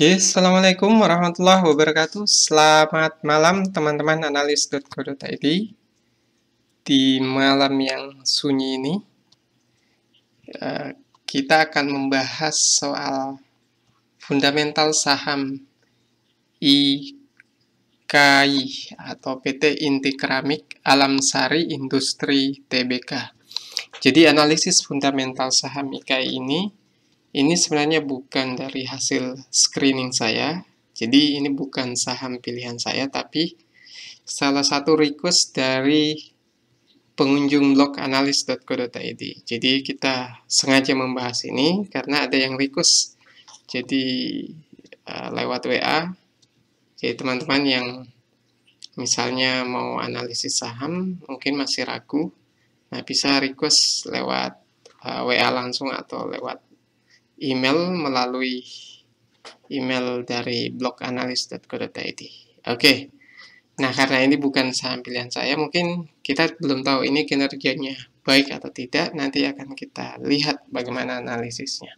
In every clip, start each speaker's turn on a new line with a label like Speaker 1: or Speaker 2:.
Speaker 1: Oke, okay, Assalamualaikum warahmatullahi wabarakatuh. Selamat malam teman-teman analis.co.id Di malam yang sunyi ini, eh, kita akan membahas soal fundamental saham IKI atau PT Inti Keramik Alam Sari Industri TBK. Jadi analisis fundamental saham IKI ini ini sebenarnya bukan dari hasil screening saya, jadi ini bukan saham pilihan saya, tapi salah satu request dari pengunjung blog analis.co.id. Jadi kita sengaja membahas ini karena ada yang request. Jadi eh, lewat WA, jadi teman-teman yang misalnya mau analisis saham, mungkin masih ragu, nah bisa request lewat eh, WA langsung atau lewat email melalui email dari bloganalis.co.id. Oke, okay. nah karena ini bukan saham pilihan saya, mungkin kita belum tahu ini kinerjanya baik atau tidak, nanti akan kita lihat bagaimana analisisnya.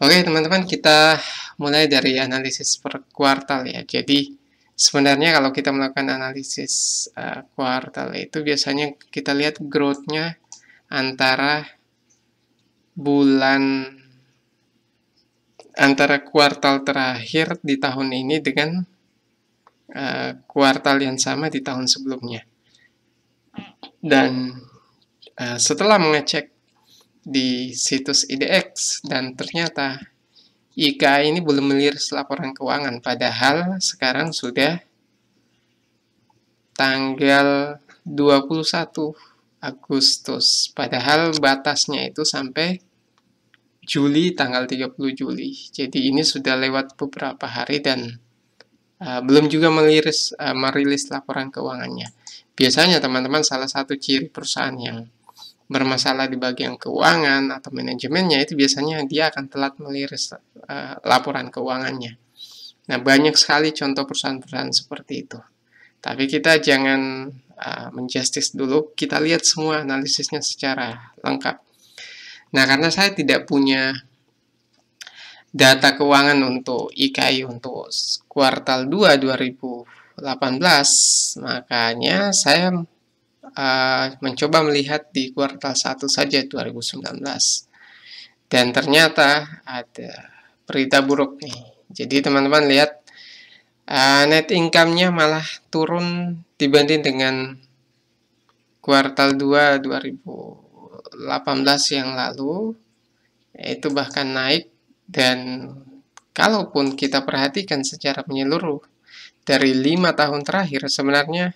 Speaker 1: Oke okay, teman-teman, kita mulai dari analisis per kuartal ya. Jadi sebenarnya kalau kita melakukan analisis uh, kuartal itu biasanya kita lihat growth-nya antara bulan antara kuartal terakhir di tahun ini dengan uh, kuartal yang sama di tahun sebelumnya. Dan uh, setelah mengecek di situs IDX dan ternyata IKA ini belum meliris laporan keuangan padahal sekarang sudah tanggal 21 Agustus padahal batasnya itu sampai Juli tanggal 30 Juli. Jadi ini sudah lewat beberapa hari dan uh, belum juga meliris, uh, eh, merilis laporan keuangannya. Biasanya teman-teman salah satu ciri perusahaan yang bermasalah di bagian keuangan atau manajemennya itu biasanya dia akan telat meliris uh, eh, laporan keuangannya. Nah, banyak sekali contoh perusahaan-perusahaan seperti itu. Tapi kita jangan uh, menjustice dulu, kita lihat semua analisisnya secara lengkap. Nah, karena saya tidak punya data keuangan untuk IKI untuk kuartal 2 2018, makanya saya uh, mencoba melihat di kuartal 1 saja 2019. Dan ternyata ada berita buruk nih. Jadi teman-teman lihat uh, net income-nya malah turun dibanding dengan kuartal 2 2018 18 yang lalu itu bahkan naik dan kalaupun kita perhatikan secara menyeluruh dari lima tahun terakhir sebenarnya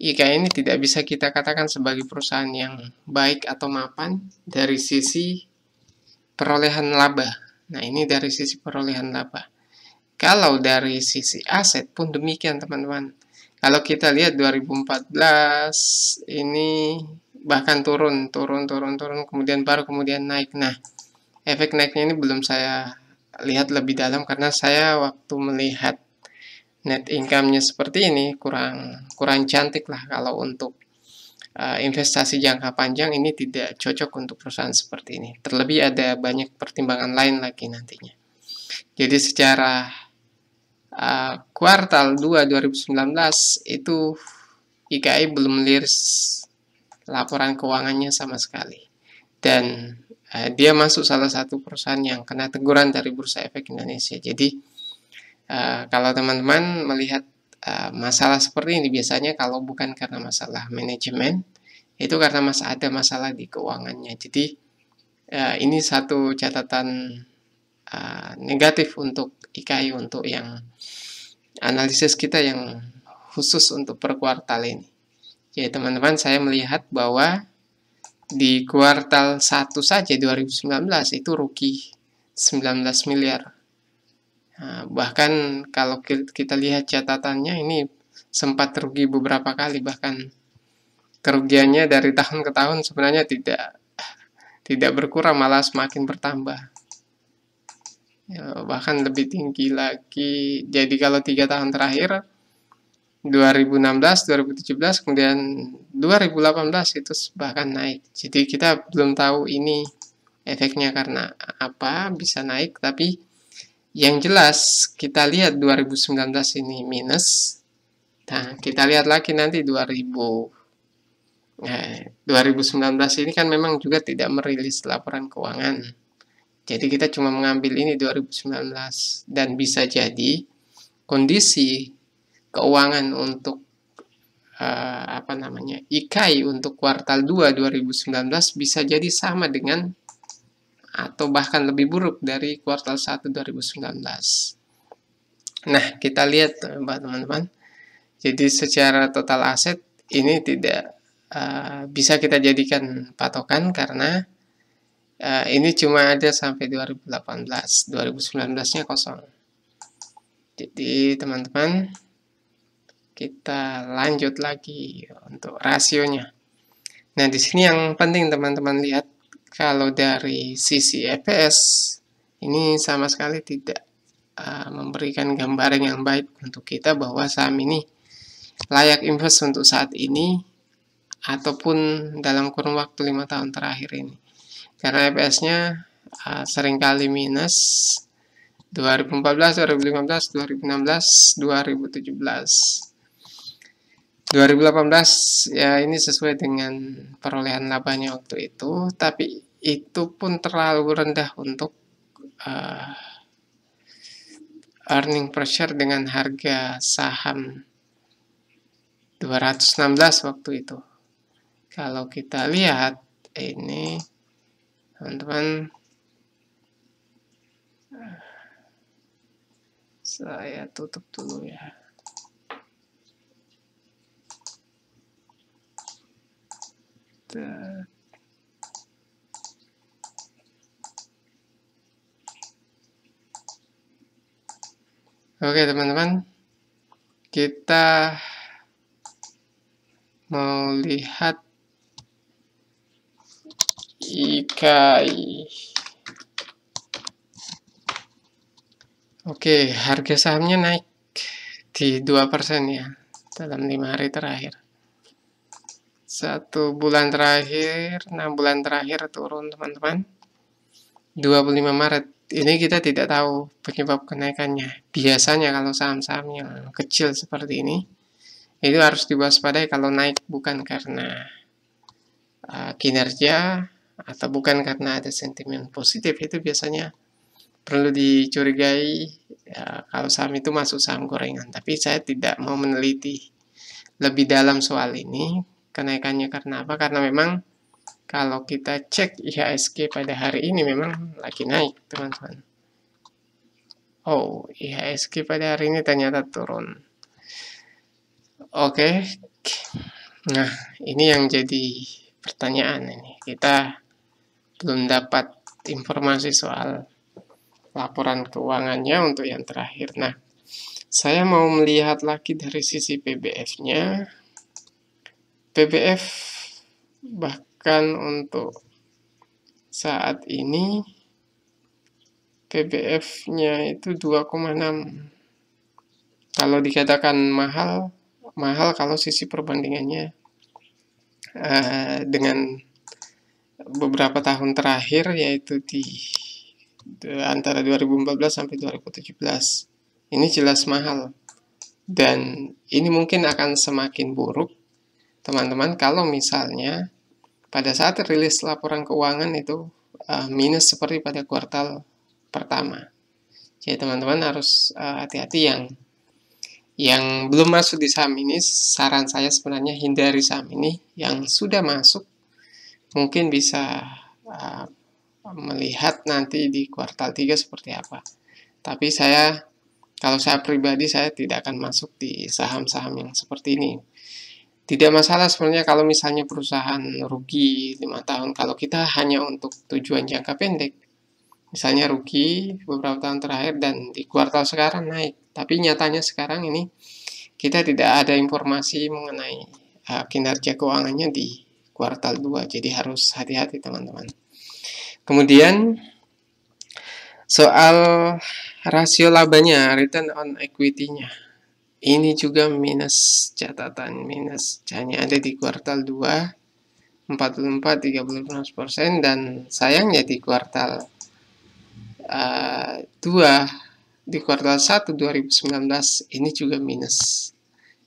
Speaker 1: IKN ini tidak bisa kita katakan sebagai perusahaan yang baik atau mapan dari sisi perolehan laba. Nah, ini dari sisi perolehan laba. Kalau dari sisi aset pun demikian, teman-teman. Kalau kita lihat 2014 ini bahkan turun turun turun turun kemudian baru kemudian naik nah efek naiknya ini belum saya lihat lebih dalam karena saya waktu melihat net income-nya seperti ini kurang kurang cantik lah kalau untuk uh, investasi jangka panjang ini tidak cocok untuk perusahaan seperti ini terlebih ada banyak pertimbangan lain lagi nantinya jadi secara uh, kuartal 2 2019 itu IKI belum liris laporan keuangannya sama sekali. Dan eh, dia masuk salah satu perusahaan yang kena teguran dari Bursa Efek Indonesia. Jadi eh, kalau teman-teman melihat eh, masalah seperti ini biasanya kalau bukan karena masalah manajemen itu karena masih ada masalah di keuangannya. Jadi eh, ini satu catatan eh, negatif untuk IKI untuk yang analisis kita yang khusus untuk per kuartal ini. Ya teman-teman, saya melihat bahwa di kuartal 1 saja 2019 itu rugi 19 miliar. Nah, bahkan kalau kita lihat catatannya ini sempat rugi beberapa kali bahkan kerugiannya dari tahun ke tahun sebenarnya tidak tidak berkurang malah semakin bertambah. Ya, bahkan lebih tinggi lagi. Jadi kalau tiga tahun terakhir 2016, 2017, kemudian 2018 itu bahkan naik. Jadi kita belum tahu ini efeknya karena apa bisa naik, tapi yang jelas kita lihat 2019 ini minus. Nah, kita lihat lagi nanti 2000. Nah, 2019 ini kan memang juga tidak merilis laporan keuangan. Jadi kita cuma mengambil ini 2019 dan bisa jadi kondisi keuangan untuk uh, apa namanya IKAI untuk kuartal 2 2019 bisa jadi sama dengan atau bahkan lebih buruk dari kuartal 1 2019. Nah, kita lihat eh, teman-teman. Jadi secara total aset ini tidak uh, bisa kita jadikan patokan karena uh, ini cuma ada sampai 2018, 2019-nya kosong. Jadi teman-teman kita lanjut lagi untuk rasionya. Nah, di sini yang penting teman-teman lihat kalau dari sisi FPS ini sama sekali tidak uh, memberikan gambaran yang baik untuk kita bahwa saham ini layak invest untuk saat ini ataupun dalam kurun waktu lima tahun terakhir ini. Karena fps nya uh, eh, seringkali minus 2014, 2015, 2016, 2017. 2018 ya ini sesuai dengan perolehan labanya waktu itu, tapi itu pun terlalu rendah untuk uh, earning pressure dengan harga saham 216 waktu itu. Kalau kita lihat ini teman-teman eh, saya tutup dulu ya. Bentar. Oke teman-teman, kita mau lihat IKI. Oke, harga sahamnya naik di 2% ya dalam 5 hari terakhir satu bulan terakhir, enam bulan terakhir turun teman-teman. 25 Maret ini kita tidak tahu penyebab kenaikannya. Biasanya kalau saham-saham yang kecil seperti ini, itu harus diwaspadai kalau naik bukan karena uh, kinerja atau bukan karena ada sentimen positif itu biasanya perlu dicurigai ya, kalau saham itu masuk saham gorengan. Tapi saya tidak mau meneliti lebih dalam soal ini kenaikannya karena apa? Karena memang kalau kita cek IHSG pada hari ini memang lagi naik, teman-teman. Oh, IHSG pada hari ini ternyata turun. Oke. Nah, ini yang jadi pertanyaan ini. Kita belum dapat informasi soal laporan keuangannya untuk yang terakhir. Nah, saya mau melihat lagi dari sisi PBF-nya PPF bahkan untuk saat ini PPF-nya itu 2,6 kalau dikatakan mahal mahal kalau sisi perbandingannya uh, dengan beberapa tahun terakhir yaitu di, di antara 2014 sampai 2017 ini jelas mahal dan ini mungkin akan semakin buruk teman-teman kalau misalnya pada saat rilis laporan keuangan itu uh, minus seperti pada kuartal pertama. Jadi teman-teman harus eh, hati-hati uh, yang yang belum masuk di saham ini, saran saya sebenarnya hindari saham ini. Yang sudah masuk mungkin bisa uh, melihat nanti di kuartal 3 seperti apa. Tapi saya kalau saya pribadi saya tidak akan masuk di saham-saham yang seperti ini tidak masalah sebenarnya kalau misalnya perusahaan rugi lima tahun kalau kita hanya untuk tujuan jangka pendek misalnya rugi beberapa tahun terakhir dan di kuartal sekarang naik tapi nyatanya sekarang ini kita tidak ada informasi mengenai uh, kinerja keuangannya di kuartal 2 jadi harus hati-hati teman-teman kemudian soal rasio labanya return on equity-nya ini juga minus catatan minus hanya ada di kuartal 2 44 36 persen dan sayangnya di kuartal uh, eh, 2 di kuartal 1 2019 ini juga minus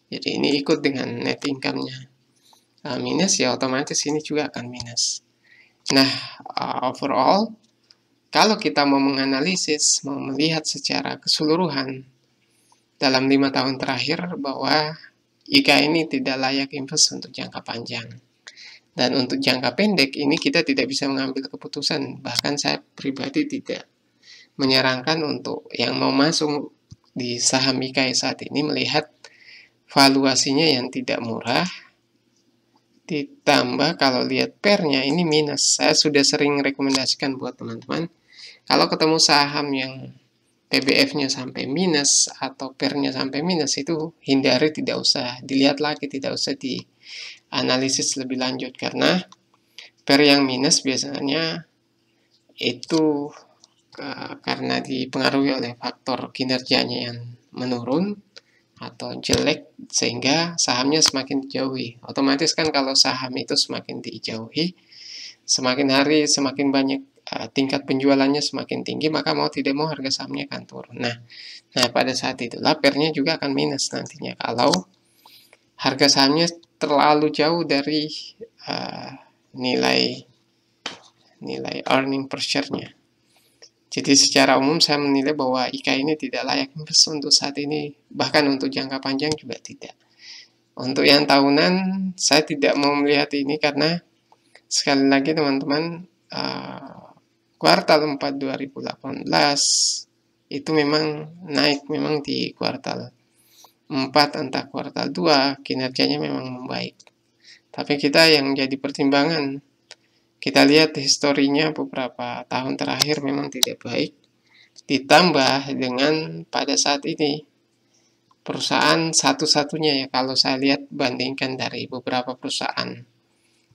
Speaker 1: jadi ini ikut dengan net income-nya uh, minus ya otomatis ini juga akan minus nah uh, overall kalau kita mau menganalisis mau melihat secara keseluruhan dalam lima tahun terakhir bahwa IK ini tidak layak invest untuk jangka panjang. Dan untuk jangka pendek ini kita tidak bisa mengambil keputusan. Bahkan saya pribadi tidak menyarankan untuk yang mau masuk di saham IKI saat ini melihat valuasinya yang tidak murah. Ditambah kalau lihat pernya ini minus. Saya sudah sering rekomendasikan buat teman-teman. Kalau ketemu saham yang PBF-nya sampai minus atau PER-nya sampai minus itu hindari tidak usah dilihat lagi, tidak usah dianalisis lebih lanjut karena PER yang minus biasanya itu eh, karena dipengaruhi oleh faktor kinerjanya yang menurun atau jelek sehingga sahamnya semakin dijauhi. Otomatis kan kalau saham itu semakin dijauhi, semakin hari semakin banyak Eh, tingkat penjualannya semakin tinggi maka mau tidak mau harga sahamnya akan turun. Nah, nah pada saat itu pernya juga akan minus nantinya kalau harga sahamnya terlalu jauh dari uh, nilai nilai earning per share-nya. Jadi secara umum saya menilai bahwa IK ini tidak layak invest untuk saat ini, bahkan untuk jangka panjang juga tidak. Untuk yang tahunan, saya tidak mau melihat ini karena sekali lagi teman-teman uh, kuartal 4 2018 itu memang naik memang di kuartal 4 entah kuartal 2 kinerjanya memang membaik. Tapi kita yang jadi pertimbangan kita lihat historinya beberapa tahun terakhir memang tidak baik ditambah dengan pada saat ini perusahaan satu-satunya ya kalau saya lihat bandingkan dari beberapa perusahaan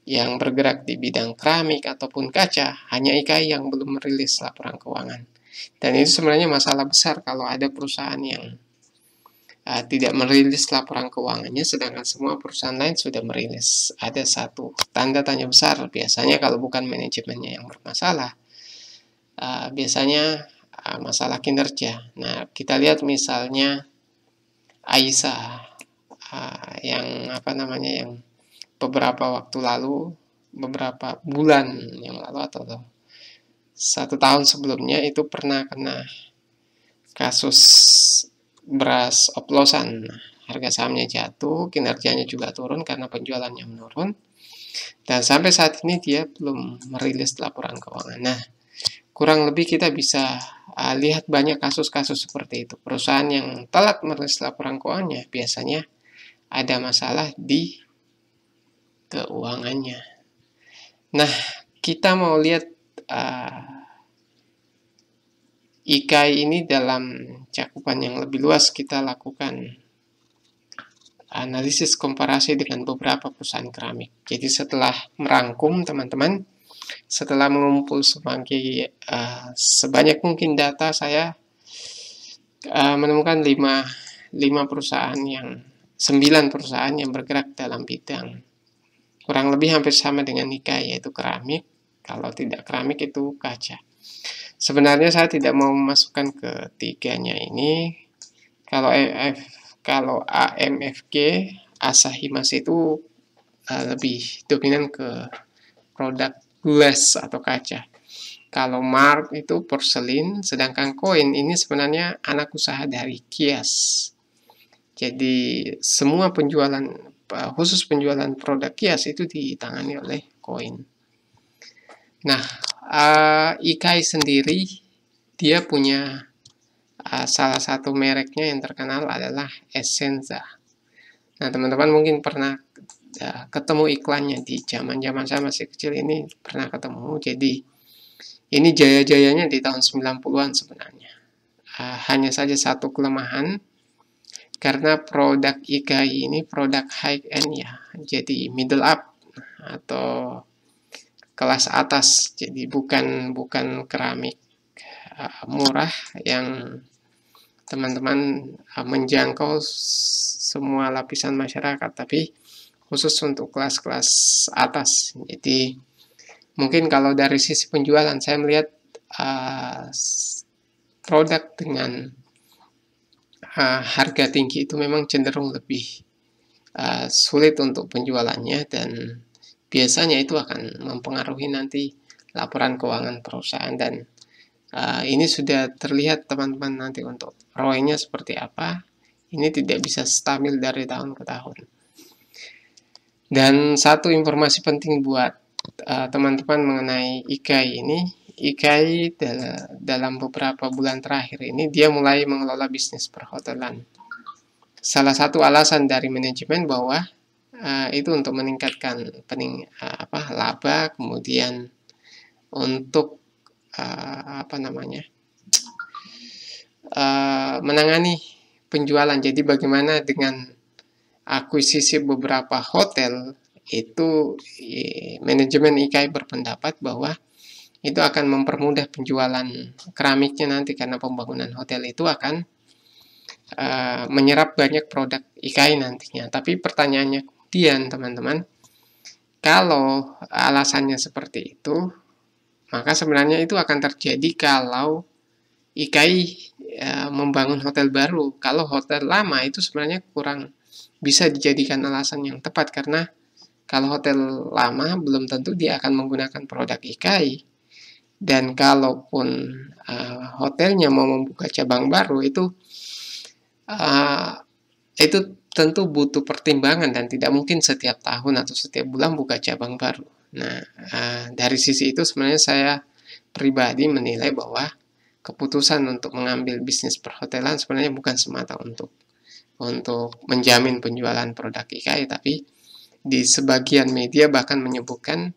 Speaker 1: yang bergerak di bidang keramik ataupun kaca, hanya IKI yang belum merilis laporan keuangan. Dan itu sebenarnya masalah besar kalau ada perusahaan yang uh, tidak merilis laporan keuangannya, sedangkan semua perusahaan lain sudah merilis. Ada satu tanda tanya besar, biasanya kalau bukan manajemennya yang bermasalah, uh, biasanya uh, masalah kinerja. Nah, kita lihat misalnya Aisyah uh, yang apa namanya yang beberapa waktu lalu, beberapa bulan yang lalu atau satu tahun sebelumnya itu pernah kena kasus beras oplosan. Harga sahamnya jatuh, kinerjanya juga turun karena penjualannya menurun. Dan sampai saat ini dia belum merilis laporan keuangan. Nah, kurang lebih kita bisa uh, lihat banyak kasus-kasus seperti itu. Perusahaan yang telat merilis laporan keuangannya biasanya ada masalah di keuangannya. Nah, kita mau lihat uh, IKAI ini dalam cakupan yang lebih luas kita lakukan analisis komparasi dengan beberapa perusahaan keramik. Jadi setelah merangkum teman-teman, setelah mengumpul semanggi uh, ah, sebanyak mungkin data saya uh, menemukan 5 5 perusahaan yang 9 perusahaan yang bergerak dalam bidang kurang lebih hampir sama dengan nikah yaitu keramik kalau tidak keramik itu kaca sebenarnya saya tidak mau memasukkan ketiganya ini kalau MF kalau AMFG Asahi Mas itu uh, lebih dominan ke produk glass atau kaca. Kalau Mark itu porselin, sedangkan koin ini sebenarnya anak usaha dari Kias. Jadi semua penjualan khusus penjualan produk kias itu ditangani oleh koin. Nah, uh, Ikai sendiri dia punya uh, salah satu mereknya yang terkenal adalah Essenza. Nah, teman-teman mungkin pernah uh, ketemu iklannya di zaman-zaman saya masih kecil ini pernah ketemu. Jadi ini jaya-jayanya di tahun 90-an sebenarnya. Uh, hanya saja satu kelemahan karena produk IKI ini produk high end ya jadi middle up atau kelas atas jadi bukan bukan keramik uh, murah yang teman-teman uh, menjangkau semua lapisan masyarakat tapi khusus untuk kelas-kelas atas jadi mungkin kalau dari sisi penjualan saya melihat uh, produk dengan harga tinggi itu memang cenderung lebih uh, sulit untuk penjualannya dan biasanya itu akan mempengaruhi nanti laporan keuangan perusahaan dan uh, ini sudah terlihat teman-teman nanti untuk ROI-nya seperti apa ini tidak bisa stabil dari tahun ke tahun dan satu informasi penting buat eh, teman-teman uh, mengenai IKAI ini Ikai dalam beberapa bulan terakhir ini dia mulai mengelola bisnis perhotelan. Salah satu alasan dari manajemen bahwa uh, itu untuk meningkatkan pening uh, apa laba kemudian untuk uh, apa namanya menangani penjualan. Jadi bagaimana dengan akuisisi beberapa hotel itu manajemen IKAI berpendapat bahwa itu akan mempermudah penjualan keramiknya nanti karena pembangunan hotel itu akan uh, menyerap banyak produk IKAI nantinya. Tapi pertanyaannya kemudian teman-teman, kalau alasannya seperti itu, maka sebenarnya itu akan terjadi kalau IKAI uh, membangun hotel baru. Kalau hotel lama itu sebenarnya kurang bisa dijadikan alasan yang tepat karena kalau hotel lama belum tentu dia akan menggunakan produk IKAI dan kalaupun uh, hotelnya mau membuka cabang baru itu uh, itu tentu butuh pertimbangan dan tidak mungkin setiap tahun atau setiap bulan buka cabang baru. Nah, uh, dari sisi itu sebenarnya saya pribadi menilai bahwa keputusan untuk mengambil bisnis perhotelan sebenarnya bukan semata untuk untuk menjamin penjualan produk IKI tapi di sebagian media bahkan menyebutkan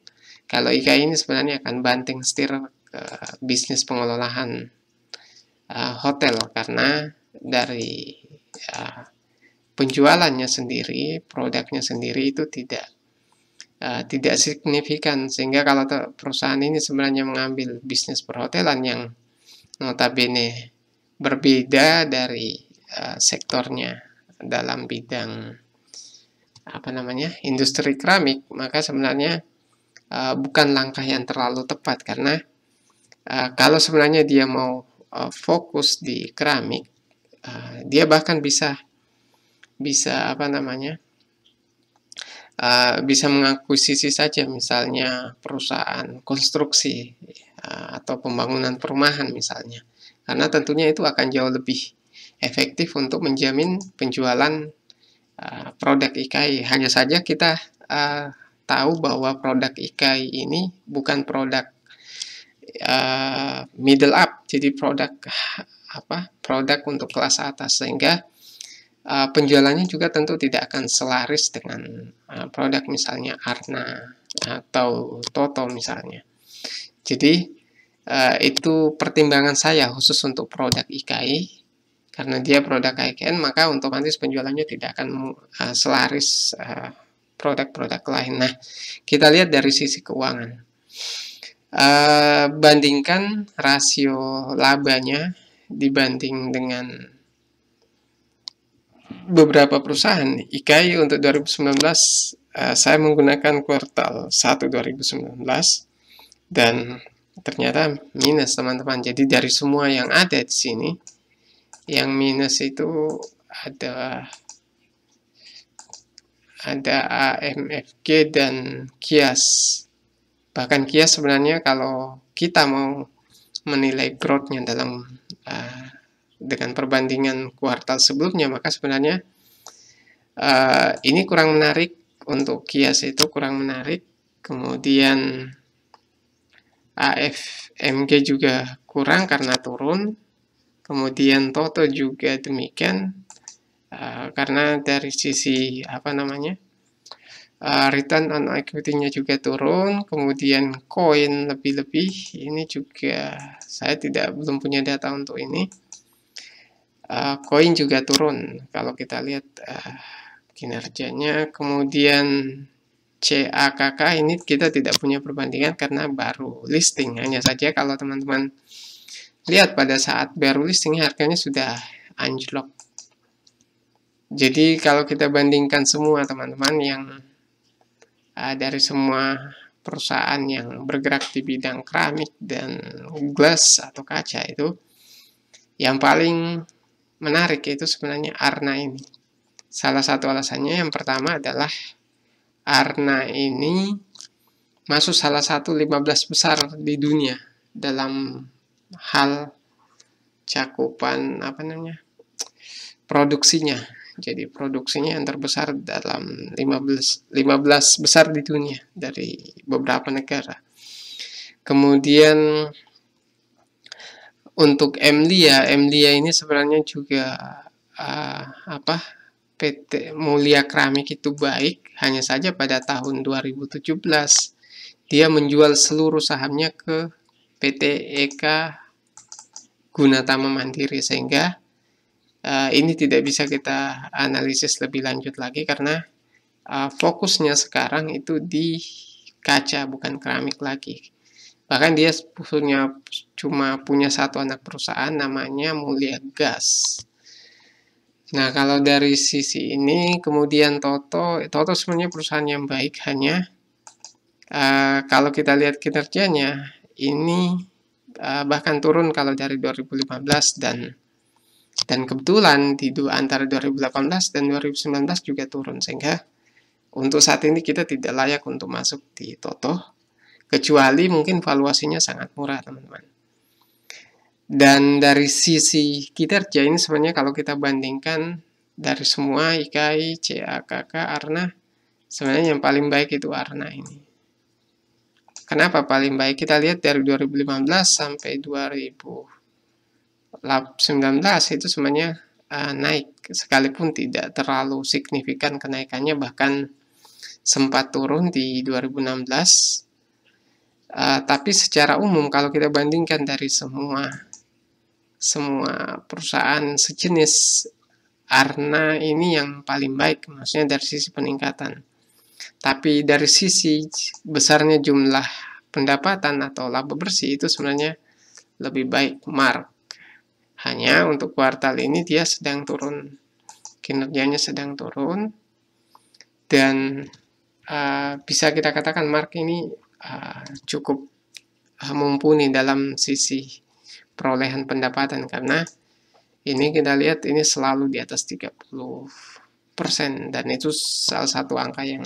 Speaker 1: kalau IKI ini sebenarnya akan banting setir ke eh, bisnis pengelolaan uh, hotel karena dari uh, penjualannya sendiri, produknya sendiri itu tidak uh, tidak signifikan sehingga kalau perusahaan ini sebenarnya mengambil bisnis perhotelan yang notabene berbeda dari uh, sektornya dalam bidang apa namanya industri keramik maka sebenarnya Eh, bukan langkah yang terlalu tepat karena uh, kalau sebenarnya dia mau uh, fokus di keramik, uh, dia bahkan bisa bisa apa namanya? Uh, bisa mengakuisisi saja misalnya perusahaan konstruksi uh, atau pembangunan perumahan misalnya karena tentunya itu akan jauh lebih efektif untuk menjamin penjualan uh, produk IKI hanya saja kita uh, tahu bahwa produk IKAI ini bukan produk uh, middle up, jadi produk apa? Produk untuk kelas atas sehingga uh, penjualannya juga tentu tidak akan selaris dengan uh, produk misalnya Arna atau Toto misalnya. Jadi uh, itu pertimbangan saya khusus untuk produk IKI karena dia produk IKN maka otomatis penjualannya tidak akan uh, selaris uh, produk-produk lain. Nah, kita lihat dari sisi keuangan. Uh, bandingkan rasio labanya dibanding dengan beberapa perusahaan. IKI untuk 2019 uh, eh, saya menggunakan kuartal 1 2019 dan ternyata minus teman-teman. Jadi dari semua yang ada di sini yang minus itu ada ada AMFG dan kias. Bahkan kias sebenarnya kalau kita mau menilai growth dalam uh, dengan perbandingan kuartal sebelumnya, maka sebenarnya uh, ini kurang menarik untuk kias itu kurang menarik. Kemudian AFMG juga kurang karena turun. Kemudian Toto juga demikian. Eh, karena dari sisi apa namanya uh, return on equity-nya juga turun kemudian koin lebih-lebih ini juga saya tidak belum punya data untuk ini eh, koin uh, juga turun kalau kita lihat uh, kinerjanya kemudian CAKK ini kita tidak punya perbandingan karena baru listing hanya saja kalau teman-teman lihat pada saat baru listing harganya sudah anjlok jadi kalau kita bandingkan semua teman-teman yang uh, dari semua perusahaan yang bergerak di bidang keramik dan glass atau kaca itu yang paling menarik itu sebenarnya Arna ini. Salah satu alasannya yang pertama adalah Arna ini masuk salah satu 15 besar di dunia dalam hal cakupan apa namanya produksinya jadi produksinya yang terbesar dalam 15 15 besar di dunia dari beberapa negara. Kemudian untuk Emlia, Emlia ini sebenarnya juga uh, apa? PT Mulia Keramik itu baik, hanya saja pada tahun 2017 dia menjual seluruh sahamnya ke PT Eka Gunatama Mandiri sehingga uh, ini tidak bisa kita analisis lebih lanjut lagi karena uh, fokusnya sekarang itu di kaca bukan keramik lagi bahkan dia punya cuma punya satu anak perusahaan namanya Mulia Gas nah kalau dari sisi ini kemudian Toto Toto sebenarnya perusahaan yang baik hanya uh, kalau kita lihat kinerjanya ini uh, bahkan turun kalau dari 2015 dan dan kebetulan di dua, antara 2018 dan 2019 juga turun sehingga untuk saat ini kita tidak layak untuk masuk di Toto kecuali mungkin valuasinya sangat murah teman-teman. Dan dari sisi kinerja ini sebenarnya kalau kita bandingkan dari semua IKI, CAKK, Arna, sebenarnya yang paling baik itu Arna ini. Kenapa paling baik? Kita lihat dari 2015 sampai 2000 Lap 19 itu sebenarnya uh, naik sekalipun tidak terlalu signifikan kenaikannya bahkan sempat turun di 2016 uh, eh, tapi secara umum kalau kita bandingkan dari semua semua perusahaan sejenis Arna ini yang paling baik maksudnya dari sisi peningkatan tapi dari sisi besarnya jumlah pendapatan atau laba bersih itu sebenarnya lebih baik Mark hanya untuk kuartal ini dia sedang turun, kinerjanya sedang turun, dan uh, bisa kita katakan Mark ini uh, cukup eh, mumpuni dalam sisi perolehan pendapatan karena ini kita lihat ini selalu di atas 30 dan itu salah satu angka yang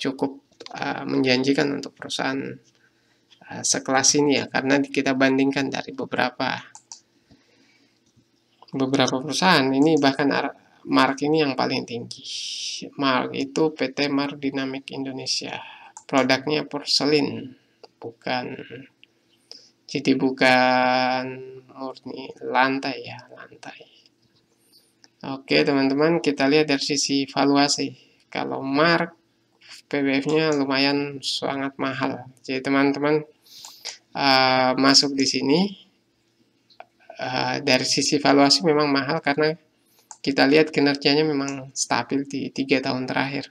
Speaker 1: cukup uh, menjanjikan untuk perusahaan uh, sekelas ini ya karena kita bandingkan dari beberapa beberapa perusahaan ini bahkan Mark ini yang paling tinggi. Mark itu PT Mark Dynamic Indonesia. Produknya porselin, bukan jadi bukan murni lantai ya, lantai. Oke, teman-teman, kita lihat dari sisi valuasi. Kalau Mark PBF-nya lumayan sangat mahal. Jadi teman-teman uh, masuk di sini Eh, dari sisi valuasi memang mahal karena kita lihat kinerjanya memang stabil di tiga tahun terakhir.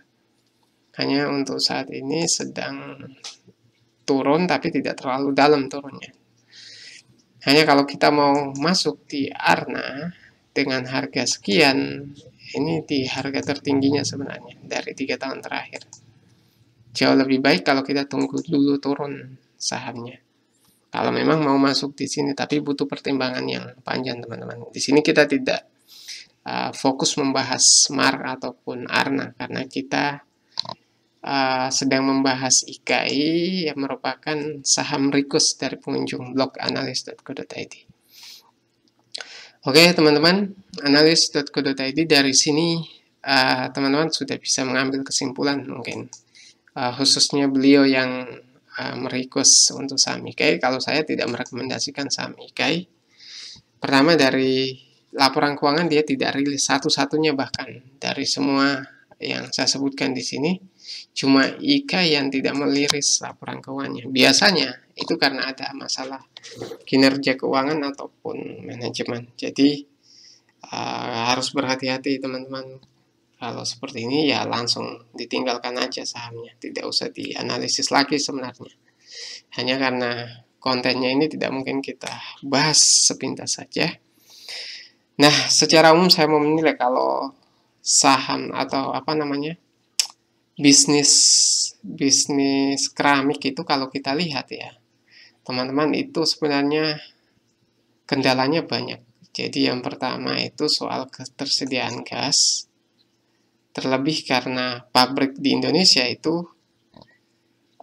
Speaker 1: Hanya untuk saat ini sedang turun tapi tidak terlalu dalam turunnya. Hanya kalau kita mau masuk di Arna dengan harga sekian, ini di harga tertingginya sebenarnya dari tiga tahun terakhir. Jauh lebih baik kalau kita tunggu dulu turun sahamnya. Kalau memang mau masuk di sini, tapi butuh pertimbangan yang panjang, teman-teman. Di sini kita tidak uh, fokus membahas MAR ataupun ARNA, karena kita uh, sedang membahas IKI yang merupakan saham request dari pengunjung blog analis.co.id. Oke teman-teman, analis.co.id dari sini eh, teman-teman uh, sudah bisa mengambil kesimpulan mungkin. Uh, khususnya beliau yang Eh, merequest untuk saham kai kalau saya tidak merekomendasikan saham kai pertama dari laporan keuangan dia tidak rilis satu-satunya bahkan dari semua yang saya sebutkan di sini cuma Ika yang tidak meliris laporan keuangannya. Biasanya itu karena ada masalah kinerja keuangan ataupun manajemen. Jadi uh, harus berhati-hati teman-teman kalau seperti ini ya langsung ditinggalkan aja sahamnya, tidak usah dianalisis lagi sebenarnya. Hanya karena kontennya ini tidak mungkin kita bahas sepintas saja. Nah, secara umum saya mau menilai kalau saham atau apa namanya bisnis bisnis keramik itu kalau kita lihat ya teman-teman itu sebenarnya kendalanya banyak. Jadi yang pertama itu soal ketersediaan gas. Terlebih karena pabrik di Indonesia itu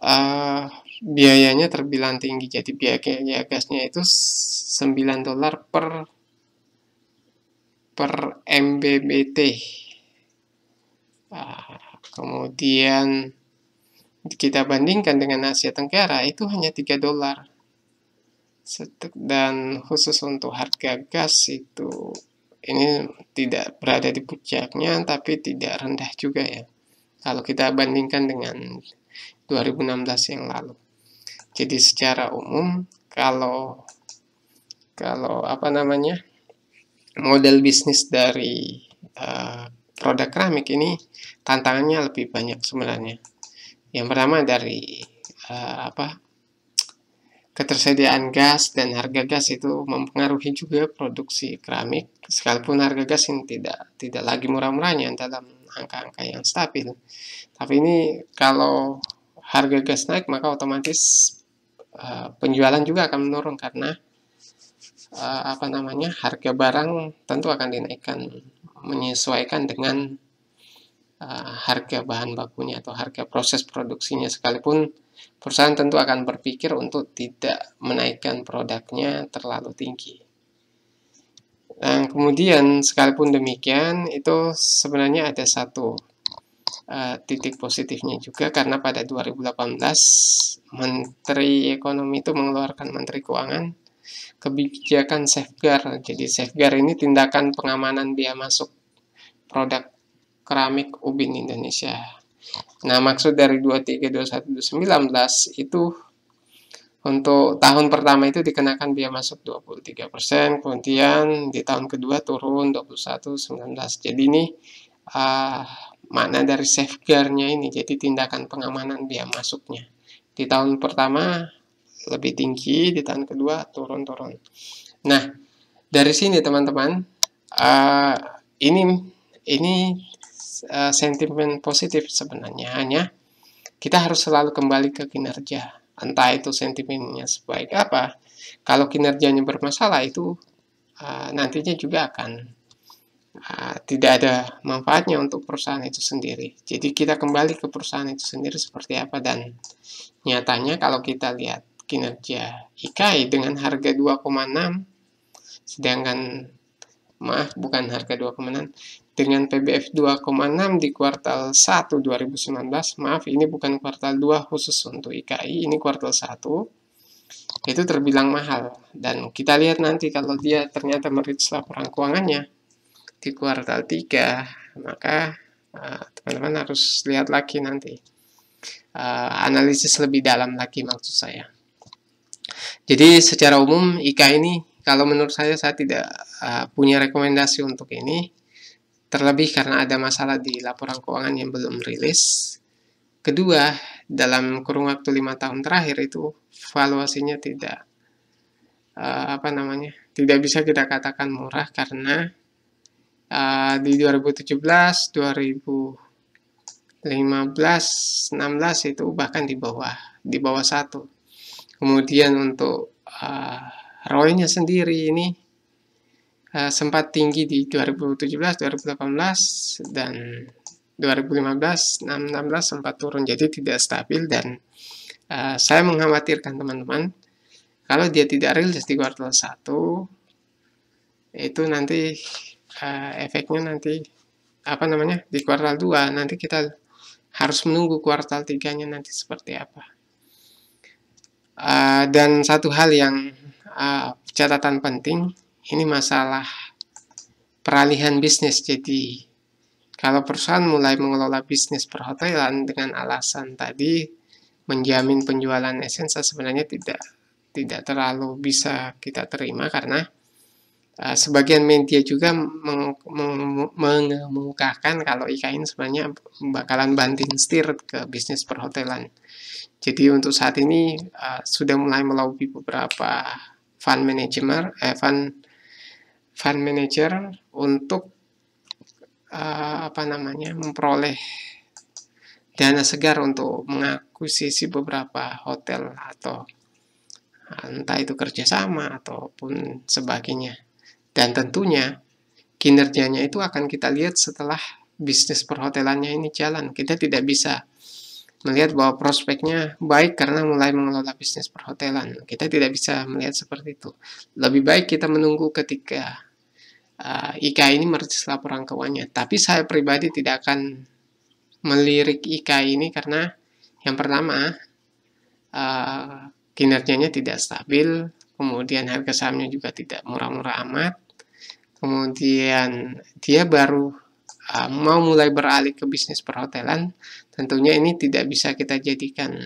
Speaker 1: uh, biayanya terbilang tinggi. Jadi biaya gasnya itu 9 dolar per per MBBT. Uh, ah, kemudian kita bandingkan dengan Asia Tenggara itu hanya 3 dolar dan khusus untuk harga gas itu ini tidak berada di puncaknya tapi tidak rendah juga ya kalau kita bandingkan dengan 2016 yang lalu jadi secara umum kalau kalau apa namanya model bisnis dari uh, produk keramik ini tantangannya lebih banyak sebenarnya yang pertama dari uh, apa ketersediaan gas dan harga gas itu mempengaruhi juga produksi keramik sekalipun harga gas ini tidak tidak lagi murah-murahnya dalam angka-angka yang stabil tapi ini kalau harga gas naik maka otomatis uh, penjualan juga akan menurun karena uh, apa namanya harga barang tentu akan dinaikkan menyesuaikan dengan uh, harga bahan bakunya atau harga proses produksinya sekalipun perusahaan tentu akan berpikir untuk tidak menaikkan produknya terlalu tinggi. Dan kemudian sekalipun demikian itu sebenarnya ada satu uh, titik positifnya juga karena pada 2018 Menteri Ekonomi itu mengeluarkan Menteri Keuangan kebijakan safeguard. Jadi safeguard ini tindakan pengamanan biaya masuk produk keramik ubin Indonesia. Nah, maksud dari 232119 itu untuk tahun pertama itu dikenakan biaya masuk 23%, kemudian di tahun kedua turun 21-19. Jadi ini uh, makna dari safeguardnya ini, jadi tindakan pengamanan biaya masuknya. Di tahun pertama lebih tinggi, di tahun kedua turun-turun. Nah, dari sini teman-teman, uh, ini ini Eh, sentimen positif sebenarnya hanya kita harus selalu kembali ke kinerja entah itu sentimennya sebaik apa kalau kinerjanya bermasalah itu uh, nantinya juga akan uh, tidak ada manfaatnya untuk perusahaan itu sendiri jadi kita kembali ke perusahaan itu sendiri seperti apa dan nyatanya kalau kita lihat kinerja IKAI dengan harga 2,6 sedangkan maaf bukan harga 2,6 dengan PBF 2,6 di kuartal 1 2019. Maaf, ini bukan kuartal 2 khusus untuk IKI, ini kuartal 1 itu terbilang mahal dan kita lihat nanti kalau dia ternyata merits laporan keuangannya di kuartal 3 maka eh, teman-teman uh, harus lihat lagi nanti uh, analisis lebih dalam lagi maksud saya jadi secara umum iki ini kalau menurut saya saya tidak uh, punya rekomendasi untuk ini terlebih karena ada masalah di laporan keuangan yang belum rilis. Kedua, dalam kurun waktu lima tahun terakhir itu valuasinya tidak uh, apa namanya tidak bisa kita katakan murah karena uh, di 2017, 2015, 16 itu bahkan di bawah di bawah satu. Kemudian untuk uh, eh, ROI-nya sendiri ini Eh, sempat tinggi di 2017, 2018 dan 2015, 2016 sempat turun jadi tidak stabil dan uh, saya mengkhawatirkan teman-teman kalau dia tidak rilis di kuartal 1 itu nanti uh, efeknya nanti apa namanya di kuartal 2 nanti kita harus menunggu kuartal 3 nya nanti seperti apa uh, dan satu hal yang uh, catatan penting ini masalah peralihan bisnis. Jadi, kalau perusahaan mulai mengelola bisnis perhotelan dengan alasan tadi menjamin penjualan esensa sebenarnya tidak tidak terlalu bisa kita terima karena uh, sebagian media juga meng, meng, mengemukakan kalau IKN sebenarnya bakalan banting setir ke bisnis perhotelan. Jadi untuk saat ini uh, sudah mulai melobi beberapa fund manager, eh, fund fund manager untuk uh, apa namanya memperoleh dana segar untuk mengakuisisi beberapa hotel atau eh, entah itu kerjasama ataupun sebagainya dan tentunya kinerjanya itu akan kita lihat setelah bisnis perhotelannya ini jalan kita tidak bisa melihat bahwa prospeknya baik karena mulai mengelola bisnis perhotelan kita tidak bisa melihat seperti itu lebih baik kita menunggu ketika uh, IKA ini merilis laporan keuangannya. Tapi saya pribadi tidak akan melirik IKA ini karena yang pertama uh, kinerjanya tidak stabil, kemudian harga sahamnya juga tidak murah-murah amat, kemudian dia baru uh, mau mulai beralih ke bisnis perhotelan, tentunya ini tidak bisa kita jadikan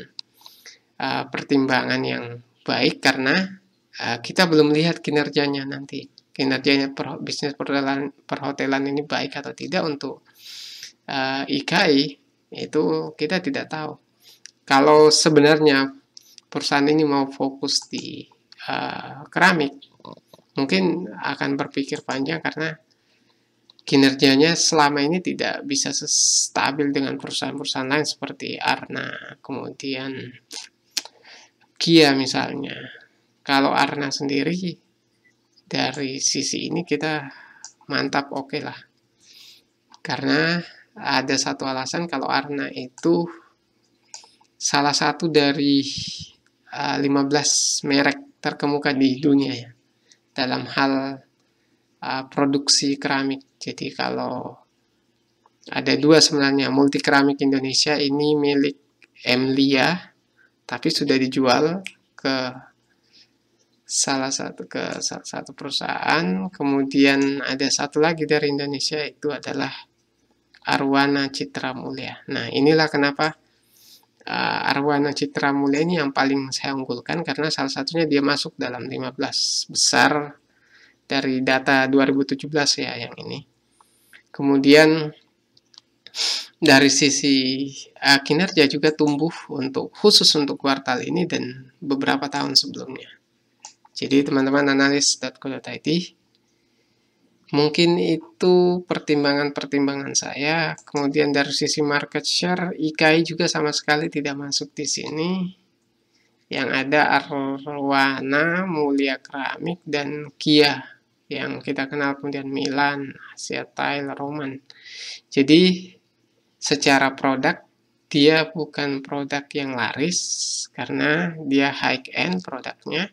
Speaker 1: uh, pertimbangan yang baik karena uh, kita belum lihat kinerjanya nanti kinerjanya per, bisnis perhotelan, perhotelan ini baik atau tidak untuk uh, eh, IKI itu kita tidak tahu. Kalau sebenarnya perusahaan ini mau fokus di uh, keramik, mungkin akan berpikir panjang karena kinerjanya selama ini tidak bisa stabil dengan perusahaan-perusahaan lain seperti Arna, kemudian Kia misalnya. Kalau Arna sendiri dari sisi ini kita mantap oke okay lah karena ada satu alasan kalau Arna itu salah satu dari 15 eh, merek terkemuka di dunia ya dalam hal uh, produksi keramik jadi kalau ada dua sebenarnya multi keramik Indonesia ini milik Emlia tapi sudah dijual ke salah satu ke salah satu perusahaan kemudian ada satu lagi dari Indonesia itu adalah Arwana Citra Mulia nah inilah kenapa uh, Arwana Citra Mulia ini yang paling saya unggulkan karena salah satunya dia masuk dalam 15 besar dari data 2017 ya yang ini kemudian dari sisi uh, kinerja juga tumbuh untuk khusus untuk kuartal ini dan beberapa tahun sebelumnya. Jadi teman-teman analis.co.id mungkin itu pertimbangan-pertimbangan saya. Kemudian dari sisi market share, IKI juga sama sekali tidak masuk di sini. Yang ada Arwana, Mulia Keramik, dan Kia yang kita kenal kemudian Milan, Asia Tile, Roman. Jadi secara produk dia bukan produk yang laris karena dia high end produknya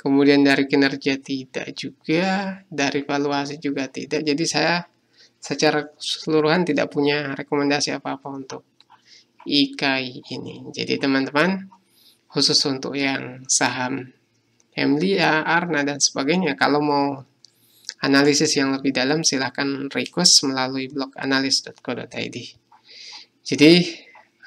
Speaker 1: kemudian dari kinerja tidak juga, dari valuasi juga tidak. Jadi saya secara keseluruhan tidak punya rekomendasi apa-apa untuk IKI ini. Jadi teman-teman, khusus untuk yang saham MDA, ARNA, dan sebagainya, kalau mau analisis yang lebih dalam silahkan request melalui blog analis.co.id. Jadi,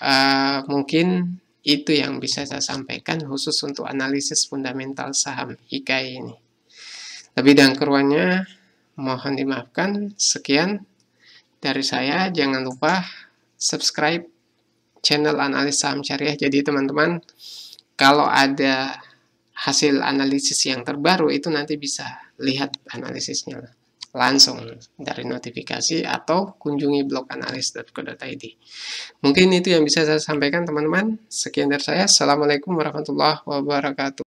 Speaker 1: uh, mungkin itu yang bisa saya sampaikan khusus untuk analisis fundamental saham IKI ini. Lebih dan keruannya, mohon dimaafkan. Sekian dari saya. Jangan lupa subscribe channel analis saham syariah. Jadi teman-teman kalau ada hasil analisis yang terbaru itu nanti bisa lihat analisisnya langsung hmm. dari notifikasi atau kunjungi blog analis.co.id. Mungkin itu yang bisa saya sampaikan teman-teman. Sekian dari saya. Assalamualaikum warahmatullahi wabarakatuh.